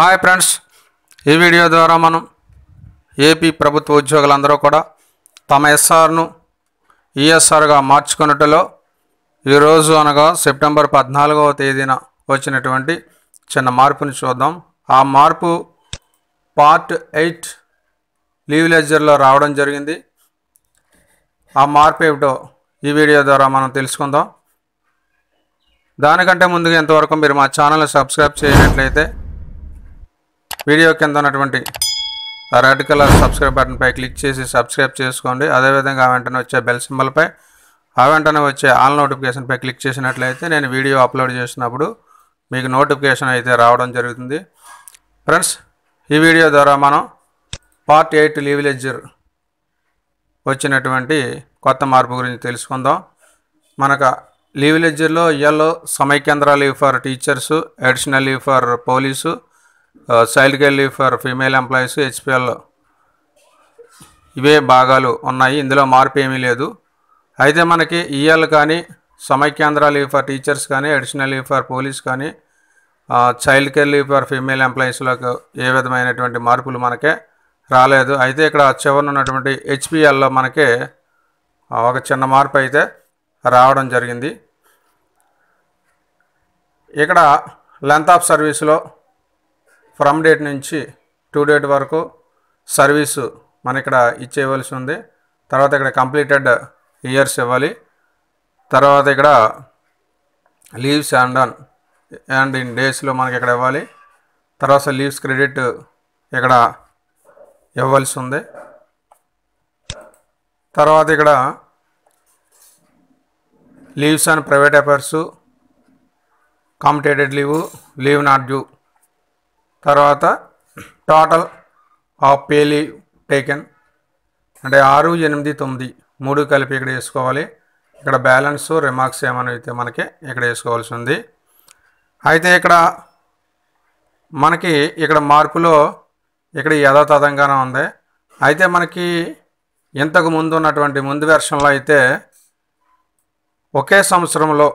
hi friends ఈ video ద్వారా మనం ఏపీ ప్రభుత్వ ఉద్యోగులందరూ కూడా తమ ఎస్ఆర్ను ఈఎస్ఆర్గా మార్చుకున్నట్టులో ఈరోజు అనగా సెప్టెంబర్ పద్నాలుగవ తేదీన వచ్చినటువంటి చిన్న మార్పుని చూద్దాం ఆ మార్పు పార్ట్ ఎయిట్ లీవ్ లెజర్లో రావడం జరిగింది ఆ మార్పు ఏమిటో ఈ వీడియో ద్వారా మనం తెలుసుకుందాం దానికంటే ముందుగా ఎంతవరకు మీరు మా ఛానల్ని సబ్స్క్రైబ్ చేయనట్లయితే వీడియో కింద ఉన్నటువంటి రెడ్ కలర్ సబ్స్క్రైబ్ బటన్పై క్లిక్ చేసి సబ్స్క్రైబ్ చేసుకోండి అదేవిధంగా వెంటనే వచ్చే బెల్ సింబల్పై ఆ వెంటనే వచ్చే ఆల్ నోటిఫికేషన్పై క్లిక్ చేసినట్లయితే నేను వీడియో అప్లోడ్ చేసినప్పుడు మీకు నోటిఫికేషన్ అయితే రావడం జరుగుతుంది ఫ్రెండ్స్ ఈ వీడియో ద్వారా మనం పార్ట్ ఎయిట్ లీవిలేజర్ వచ్చినటువంటి కొత్త మార్పు గురించి తెలుసుకుందాం మనకు లీవిలేజర్లో ఎల్లో సమైకేంద్ర leave for teachers additional leave for police child care leave for female employees HPL ఇవే భాగాలు ఉన్నాయి ఇందులో మార్పు ఏమీ లేదు అయితే మనకి ఈఎల్ e కానీ సమైక్యాంధ్ర లీవ్ ఫర్ టీచర్స్ కానీ అడిషనల్ లీవ్ ఫర్ పోలీస్ కానీ child care leave for female ఎంప్లాయీస్లకు ఏ విధమైనటువంటి మార్పులు మనకే రాలేదు అయితే ఇక్కడ చివరి ఉన్నటువంటి హెచ్పిఎల్లో మనకి ఒక చిన్న మార్పు అయితే రావడం జరిగింది ఇక్కడ లెంత్ ఆఫ్ సర్వీస్లో ఫ్రమ్ డేట్ నుంచి టూ డేట్ వరకు సర్వీసు మన ఇక్కడ ఇచ్చేయవలసి ఉంది తర్వాత ఇక్కడ కంప్లీటెడ్ ఇయర్స్ ఇవ్వాలి తర్వాత ఇక్కడ leaves and on and in డేస్లో మనకి ఇక్కడ ఇవ్వాలి తర్వాత లీవ్స్ క్రెడిట్ ఇక్కడ ఇవ్వాల్సి ఉంది తర్వాత ఇక్కడ leaves and private affairs commuted leave leave not due తర్వాత టోటల్ ఆఫ్ పేలీ టేకెన్ అంటే ఆరు ఎనిమిది తొమ్మిది మూడు కలిపి ఇక్కడ వేసుకోవాలి ఇక్కడ బ్యాలెన్స్ రిమార్క్స్ ఏమైనా అయితే మనకి ఇక్కడ వేసుకోవాల్సి ఉంది అయితే ఇక్కడ మనకి ఇక్కడ మార్పులో ఇక్కడ యథాతథంగానే ఉంది అయితే మనకి ఇంతకు ముందు ఉన్నటువంటి ముందు వెర్షన్లో అయితే ఒకే సంవత్సరంలో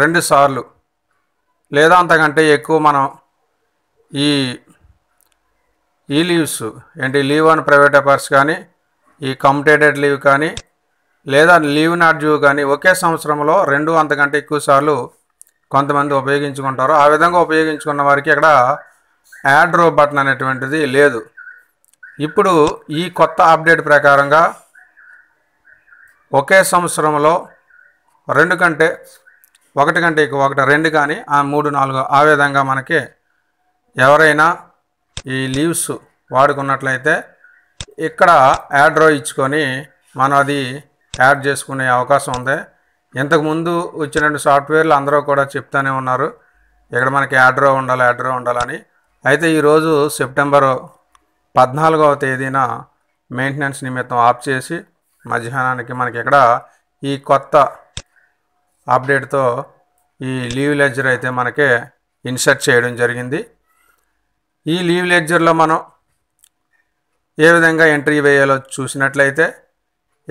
రెండు సార్లు లేదా అంతకంటే ఎక్కువ మనం ఈ ఈ లీవ్స్ ఏంటి లీవ్ ఆన్ ప్రైవేట్ అఫైర్స్ కానీ ఈ కంప్లీటెడ్ లీవ్ కానీ లేదా లీవ్ నాట్ డ్యూ కానీ ఒకే సంవత్సరంలో రెండు అంతకంటే ఎక్కువ సార్లు కొంతమంది ఉపయోగించుకుంటారు ఆ విధంగా ఉపయోగించుకున్న వారికి అక్కడ యాడ్ రో బటన్ అనేటువంటిది లేదు ఇప్పుడు ఈ కొత్త అప్డేట్ ప్రకారంగా ఒకే సంవత్సరంలో రెండు కంటే ఒకటి కంటే ఎక్కువ ఒకటి రెండు కానీ ఆ మూడు నాలుగు ఆ విధంగా మనకి ఎవరైనా ఈ లీవ్స్ వాడుకున్నట్లయితే ఇక్కడ యాడ్ రో ఇచ్చుకొని మనం అది యాడ్ చేసుకునే అవకాశం ఉంది ఇంతకుముందు వచ్చిన సాఫ్ట్వేర్లు అందరూ కూడా చెప్తానే ఉన్నారు ఇక్కడ మనకి యాడ్రో ఉండాలి యాడ్రో ఉండాలని అయితే ఈరోజు సెప్టెంబరు పద్నాలుగవ తేదీన మెయింటెనెన్స్ నిమిత్తం ఆఫ్ చేసి మధ్యాహ్నానికి మనకి ఇక్కడ ఈ కొత్త అప్డేట్తో ఈ లీవ్ లెజర్ అయితే మనకి ఇన్సర్ట్ చేయడం జరిగింది ఈ లీవ్ లెక్చర్లో మనం ఏ విధంగా ఎంట్రీ వేయాలో చూసినట్లయితే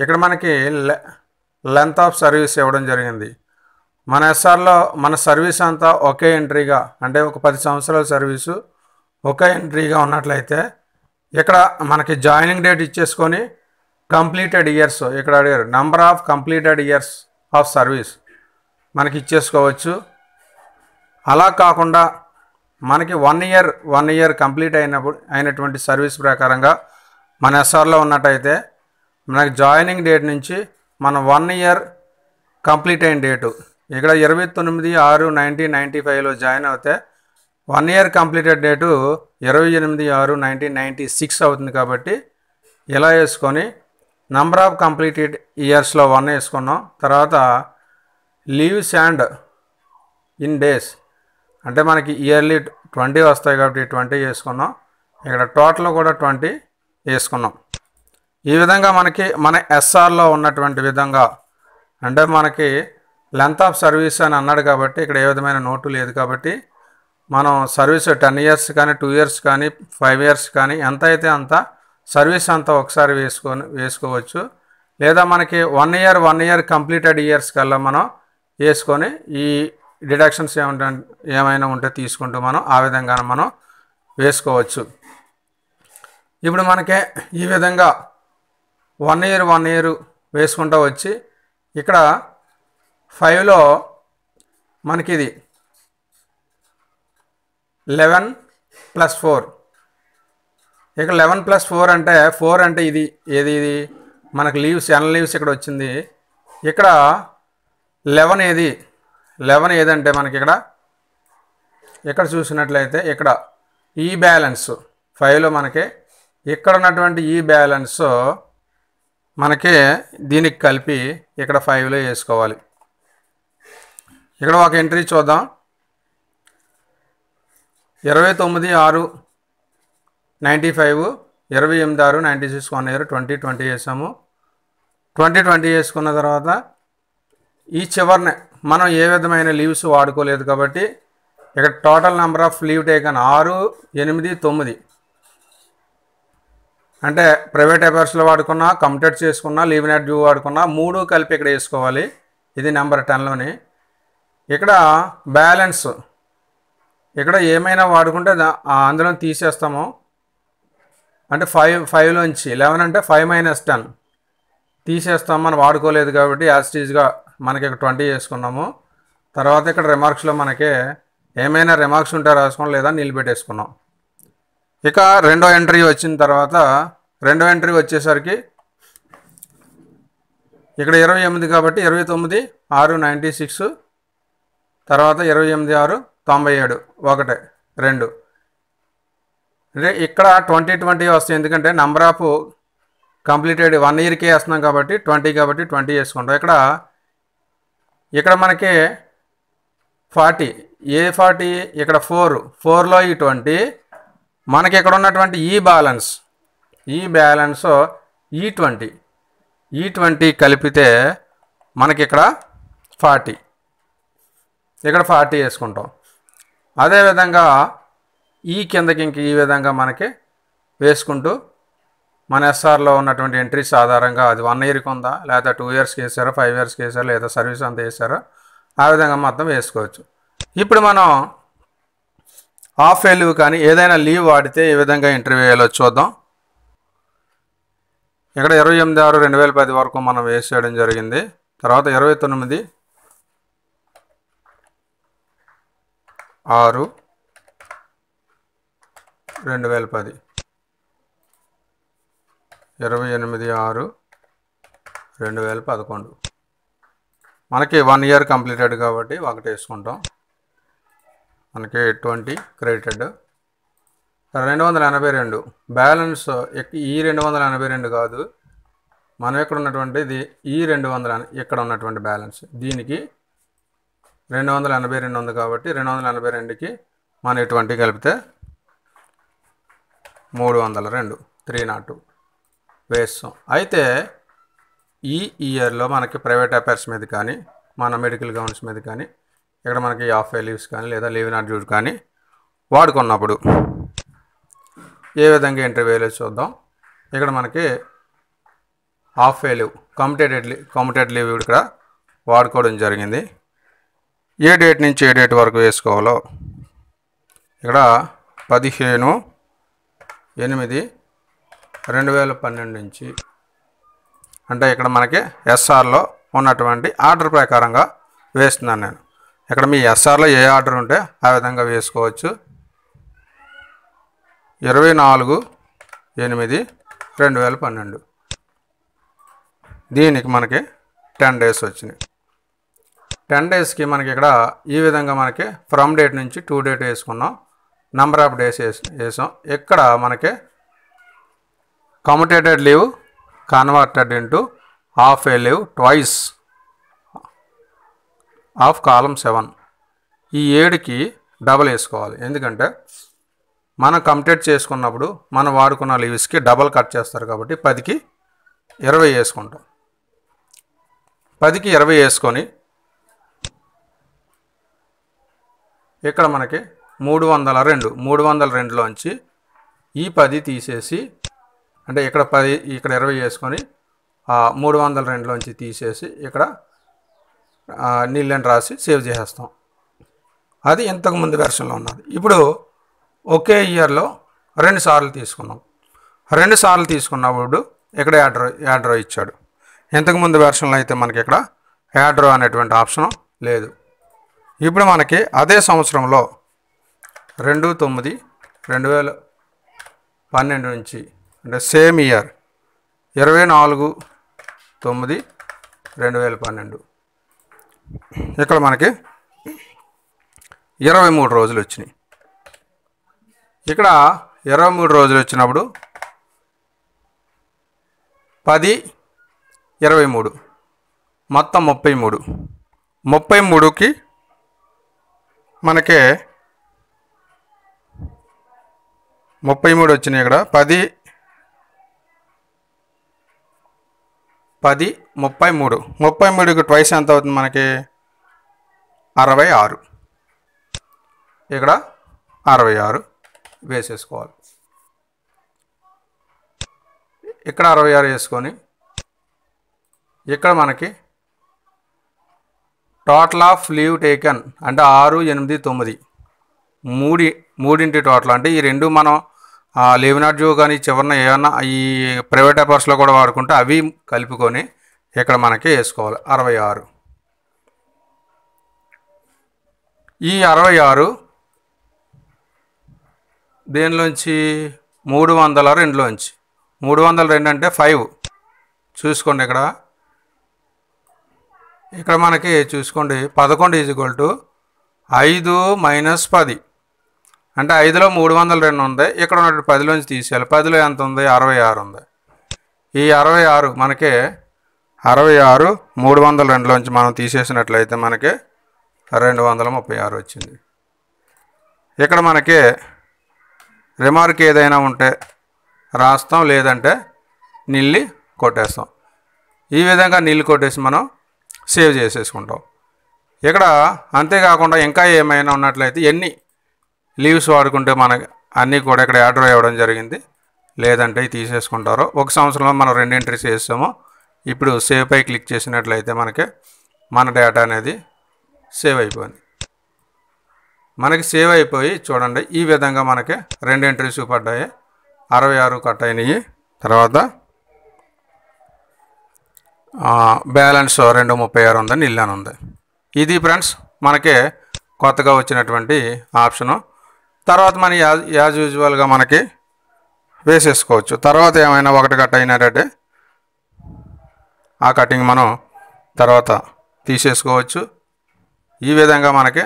ఇక్కడ మనకి లెంత్ ఆఫ్ సర్వీస్ ఇవ్వడం జరిగింది మన ఎస్ఆర్లో మన సర్వీస్ అంతా ఒకే ఎంట్రీగా అంటే ఒక పది సంవత్సరాల సర్వీసు ఒకే ఎంట్రీగా ఉన్నట్లయితే ఇక్కడ మనకి జాయినింగ్ డేట్ ఇచ్చేసుకొని కంప్లీటెడ్ ఇయర్స్ ఇక్కడ అడిగారు number of completed years of service మనకి ఇచ్చేసుకోవచ్చు అలా కాకుండా మనకి one year one year complete అయినప్పుడు అయినటువంటి సర్వీస్ ప్రకారంగా మన ఎస్ఆర్లో ఉన్నట్టయితే మనకి జాయినింగ్ డేట్ నుంచి మన వన్ ఇయర్ కంప్లీట్ అయిన డేటు ఇక్కడ ఇరవై తొమ్మిది ఆరు నైన్టీన్ నైంటీ ఫైవ్లో జాయిన్ అయితే వన్ ఇయర్ కంప్లీటెడ్ డేటు ఇరవై ఎనిమిది ఆరు నైన్టీన్ నైంటీ సిక్స్ అవుతుంది కాబట్టి ఇలా వేసుకొని నంబర్ ఆఫ్ కంప్లీటెడ్ ఇయర్స్లో వన్ వేసుకున్నాం తర్వాత లీవ్స్ అండ్ ఇన్ డేస్ అంటే మనకి ఇయర్లీ ట్వంటీ వస్తాయి కాబట్టి ట్వంటీ చేసుకున్నాం ఇక్కడ టోటల్ కూడా ట్వంటీ వేసుకున్నాం ఈ విధంగా మనకి మన ఎస్ఆర్లో ఉన్నటువంటి విధంగా అంటే మనకి లెంత్ ఆఫ్ సర్వీస్ అని అన్నాడు కాబట్టి ఇక్కడ ఏ విధమైన నోటు లేదు కాబట్టి మనం సర్వీస్ టెన్ ఇయర్స్ కానీ టూ ఇయర్స్ కానీ ఫైవ్ ఇయర్స్ కానీ ఎంత అయితే అంత సర్వీస్ అంతా ఒకసారి వేసుకొని వేసుకోవచ్చు లేదా మనకి one year one year completed years కల్లా మనం వేసుకొని ఈ డిడక్షన్స్ ఏమంటే ఏమైనా ఉంటే తీసుకుంటూ మనం ఆ విధంగా మనం వేసుకోవచ్చు ఇప్పుడు మనకే ఈ విధంగా వన్ ఇయర్ వన్ ఇయర్ వేసుకుంటూ వచ్చి ఇక్కడ ఫైవ్లో మనకి ఇది లెవెన్ ప్లస్ ఫోర్ ఇక లెవెన్ ప్లస్ ఫోర్ అంటే ఫోర్ అంటే ఇది ఏది ఇది మనకు లీవ్స్ ఎన్ లీవ్స్ ఇక్కడ వచ్చింది ఇక్కడ లెవెన్ ఏది లెవెన్ ఏదంటే మనకి ఇక్కడ ఇక్కడ చూసినట్లయితే ఇక్కడ ఈ బ్యాలెన్స్ ఫైవ్లో మనకి ఇక్కడ ఉన్నటువంటి ఈ బ్యాలెన్స్ మనకి దీనికి కలిపి ఇక్కడ ఫైవ్లో వేసుకోవాలి ఇక్కడ ఒక ఎంట్రీ చూద్దాం ఇరవై తొమ్మిది ఆరు నైంటీ ఫైవ్ ఇరవై ఎనిమిది ఆరు ninety six one year twenty twenty వేసాము ట్వంటీ ట్వంటీ వేసుకున్న తర్వాత ఈ చివరిని మనం ఏ విధమైన లీవ్స్ వాడుకోలేదు కాబట్టి ఇక్కడ total number of leave taken ఆరు ఎనిమిది తొమ్మిది అంటే ప్రైవేట్ అఫేర్స్లో వాడుకున్నా కంప్లీట్ చేసుకున్నా లీవ్ నెట్ డ్యూ వాడుకున్నా మూడు కలిపి ఇక్కడ వేసుకోవాలి ఇది నెంబర్ టెన్లోని ఇక్కడ బ్యాలెన్స్ ఇక్కడ ఏమైనా వాడుకుంటే అందులో తీసేస్తాము అంటే ఫైవ్ ఫైవ్లోంచి లెవెన్ అంటే ఫైవ్ మైనస్ టెన్ తీసేస్తాం మనం వాడుకోలేదు కాబట్టి టీజ్గా మనకి ఇక్కడ ట్వంటీ చేసుకున్నాము తర్వాత ఇక్కడ రిమార్క్స్లో మనకి ఏమైనా రిమార్క్స్ ఉంటే రాసుకోండి లేదా నిలిపెట్టేసుకున్నాం ఇక రెండో ఎంట్రీ వచ్చిన తర్వాత రెండో ఎంట్రీ వచ్చేసరికి ఇక్కడ ఇరవై ఎనిమిది కాబట్టి ఇరవై తొమ్మిది ఆరు నైంటీ సిక్స్ తర్వాత ఇరవై ఎనిమిది ఆరు తొంభై ఏడు ఒకటే రెండు అంటే ఇక్కడ ట్వంటీ ట్వంటీ వస్తుంది ఎందుకంటే నంబర్ ఆఫ్ కంప్లీటెడ్ వన్ ఇయర్కే వేస్తున్నాం కాబట్టి ట్వంటీ కాబట్టి ట్వంటీ వేసుకుంటాం ఇక్కడ ఇక్కడ మనకి ఫార్టీ ఏ ఫార్టీ ఇక్కడ ఫోర్ ఫోర్లో ఈ ట్వంటీ మనకి ఇక్కడ ఉన్నటువంటి ఈ బ్యాలెన్స్ ఈ బ్యాలెన్స్ ఈ ట్వంటీ ఈ ట్వంటీ కలిపితే మనకి ఇక్కడ ఫార్టీ ఇక్కడ ఫార్టీ వేసుకుంటాం అదేవిధంగా ఈ కిందకి ఇంక ఈ విధంగా మనకి వేసుకుంటూ మన ఎస్ఆర్లో ఉన్నటువంటి ఎంట్రీస్ ఆధారంగా అది వన్ ఇయర్కి ఉందా లేదా టూ ఇయర్స్కి వేసారా ఫైవ్ ఇయర్స్కి వేసారా లేదా సర్వీస్ అంతా వేసారా ఆ విధంగా మొత్తం వేసుకోవచ్చు ఇప్పుడు మనం ఆఫ్ లీవ్ కానీ ఏదైనా లీవ్ వాడితే ఏ విధంగా ఇంటర్వ్యూ వేయాలో చూద్దాం ఇక్కడ ఇరవై ఎనిమిది ఆరు రెండు వేల పది వరకు మనం వేసేయడం జరిగింది తర్వాత ఇరవై తొమ్మిది ఆరు రెండు వేల పది ఇరవై ఎనిమిది ఆరు రెండు వేల పదకొండు మనకి వన్ ఇయర్ కంప్లీటెడ్ కాబట్టి ఒకటి వేసుకుంటాం మనకి ట్వంటీ క్రెడిటెడ్ రెండు వందల ఎనభై రెండు బ్యాలెన్స్ ఈ రెండు వందల ఎనభై రెండు కాదు మనం ఇక్కడ ఉన్నటువంటిది ఈ రెండు వందల ఇక్కడ ఉన్నటువంటి బ్యాలెన్స్ దీనికి రెండు వందల ఎనభై రెండు ఉంది కాబట్టి రెండు వందల ఎనభై రెండుకి మనం ఇటువంటి కలిపితే మూడు వందల రెండు త్రీ నాట్ టూ వేస్తాం అయితే ఈ ఇయర్లో మనకి ప్రైవేట్ అఫైర్స్ మీద కానీ మన మెడికల్ గవర్నెన్స్ మీద కానీ ఇక్కడ మనకి ఆఫ్ లీవ్స్ కానీ లేదా లీవ్ నాట్ డ్యూట్ కానీ వాడుకున్నప్పుడు ఏ విధంగా ఇంటర్వ్యూలో చూద్దాం ఇక్కడ మనకి half leave commuted leave commutative leave ఇక్కడ వాడుకోవడం జరిగింది ఏ డేట్ నుంచి ఏ డేట్ వరకు వేసుకోవాలో ఇక్కడ పదిహేను ఎనిమిది రెండు వేల పన్నెండు నుంచి అంటే ఇక్కడ మనకి ఎస్ఆర్లో ఉన్నటువంటి ఆర్డర్ ప్రకారంగా వేస్తున్నాను నేను ఇక్కడ మీ ఎస్ఆర్లో ఏ ఆర్డర్ ఉంటే ఆ విధంగా వేసుకోవచ్చు ఇరవై నాలుగు ఎనిమిది రెండు వేల పన్నెండు దీనికి మనకి టెన్ డేస్ వచ్చినాయి టెన్ డేస్కి మనకి ఇక్కడ ఈ విధంగా మనకి ఫ్రమ్ డేట్ నుంచి టూ డేట్ వేసుకున్నాం నెంబర్ ఆఫ్ డేస్ వేసాం ఇక్కడ మనకి commuted leave converted into half ఏ లీవ్ ట్వైస్ ఆఫ్ కాలం సెవెన్ ఈ ఏడుకి డబల్ వేసుకోవాలి ఎందుకంటే మనం కంప్లీట్ చేసుకున్నప్పుడు మనం వాడుకున్న లీవ్స్కి డబల్ కట్ చేస్తారు కాబట్టి పదికి ఇరవై వేసుకుంటాం పదికి ఇరవై వేసుకొని ఇక్కడ మనకి మూడు వందల రెండు మూడు వందల రెండులోంచి ఈ పది తీసేసి అంటే ఇక్కడ పది ఇక్కడ ఇరవై వేసుకొని మూడు వందల రెండులోంచి తీసేసి ఇక్కడ నీళ్ళని రాసి సేవ్ చేసేస్తాం అది ఇంతకుముందు వెర్షన్లో ఉన్నది ఇప్పుడు ఒకే ఇయర్లో రెండు సార్లు తీసుకున్నాం రెండు సార్లు తీసుకున్నప్పుడు ఇక్కడ యాడ్రో యాడ్రో ఇచ్చాడు ఇంతకుముందు వెర్షన్లో అయితే మనకి ఇక్కడ యాడ్రో అనేటువంటి ఆప్షను లేదు ఇప్పుడు మనకి అదే సంవత్సరంలో రెండు తొమ్మిది రెండు వేల పన్నెండు నుంచి అంటే సేమ్ ఇయర్ ఇరవై నాలుగు తొమ్మిది రెండు వేల పన్నెండు ఇక్కడ మనకి ఇరవై మూడు రోజులు వచ్చినాయి ఇక్కడ ఇరవై మూడు రోజులు వచ్చినప్పుడు పది ఇరవై మూడు మొత్తం ముప్పై మూడు ముప్పై మూడుకి మనకే ముప్పై మూడు వచ్చినాయి ఇక్కడ పది పది ముప్పై మూడు ముప్పై మూడుకి ట్వైస్ ఎంత అవుతుంది మనకి అరవై ఆరు ఇక్కడ అరవై ఆరు వేసేసుకోవాలి ఇక్కడ అరవై ఆరు వేసుకొని ఇక్కడ మనకి టోటల్ ఆఫ్ లీవ్ టేకన్ అంటే ఆరు ఎనిమిది తొమ్మిది మూడి మూడింటి టోటల్ అంటే ఈ రెండు మనం లెమినార్ జూ కానీ చివరిన ఏమన్నా ఈ ప్రైవేట్ పేపర్స్లో కూడా వాడుకుంటే అవి కలుపుకొని ఇక్కడ మనకి వేసుకోవాలి అరవై ఆరు ఈ అరవై ఆరు దీనిలోంచి మూడు వందల రెండులోంచి మూడు వందల రెండు అంటే ఫైవ్ చూసుకోండి ఇక్కడ ఇక్కడ మనకి చూసుకోండి పదకొండు ఈజ్ ఈక్వల్ టు ఐదు మైనస్ పది అంటే ఐదులో మూడు వందల రెండు ఉంది ఇక్కడ ఉన్నటువంటి పదిలోంచి తీసేయాలి పదిలో ఎంత ఉంది అరవై ఆరు ఉంది ఈ అరవై ఆరు మనకి అరవై ఆరు మూడు వందల రెండులోంచి మనం తీసేసినట్లయితే మనకి రెండు వందల ముప్పై ఆరు వచ్చింది ఇక్కడ మనకి రిమార్క్ ఏదైనా ఉంటే రాస్తాం లేదంటే నిల్లి కొట్టేస్తాం ఈ విధంగా నీళ్ళు కొట్టేసి మనం సేవ్ చేసేసుకుంటాం ఇక్కడ అంతేకాకుండా ఇంకా ఏమైనా ఉన్నట్లయితే ఎన్ని లీవ్స్ వాడుకుంటే మన అన్నీ కూడా ఇక్కడ యాడ్ ఇవ్వడం జరిగింది లేదంటే తీసేసుకుంటారు ఒక సంవత్సరంలో మనం రెండు ఎంట్రీస్ చేస్తాము ఇప్పుడు సేవ్ పై క్లిక్ చేసినట్లయితే మనకి మన డేటా అనేది సేవ్ అయిపోయింది మనకి సేవ్ అయిపోయి చూడండి ఈ విధంగా మనకి రెండు ఎంట్రీస్ పడ్డాయి అరవై ఆరు కట్ అయినాయి తర్వాత బ్యాలెన్స్ రెండు ముప్పై ఆరు ఉందని ఇల్లాను ఉంది ఇది ఫ్రెండ్స్ మనకి కొత్తగా వచ్చినటువంటి ఆప్షను తర్వాత మనం యాజ్ యాజ్ యూజువల్గా మనకి వేసేసుకోవచ్చు తర్వాత ఏమైనా ఒకటి కట్ అయినట్టే ఆ కటింగ్ మనం తర్వాత తీసేసుకోవచ్చు ఈ విధంగా మనకి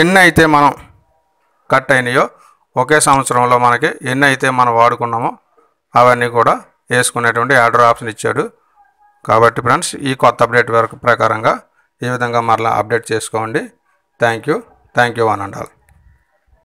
ఎన్ని అయితే మనం కట్ అయినాయో ఒకే సంవత్సరంలో మనకి ఎన్ని అయితే మనం వాడుకున్నామో అవన్నీ కూడా వేసుకునేటువంటి ఆర్డర్ ఆప్షన్ ఇచ్చాడు కాబట్టి ఫ్రెండ్స్ ఈ కొత్త అప్డేట్ వరకు ప్రకారంగా ఈ విధంగా మరలా అప్డేట్ చేసుకోండి థ్యాంక్ యూ థ్యాంక్ యూ అని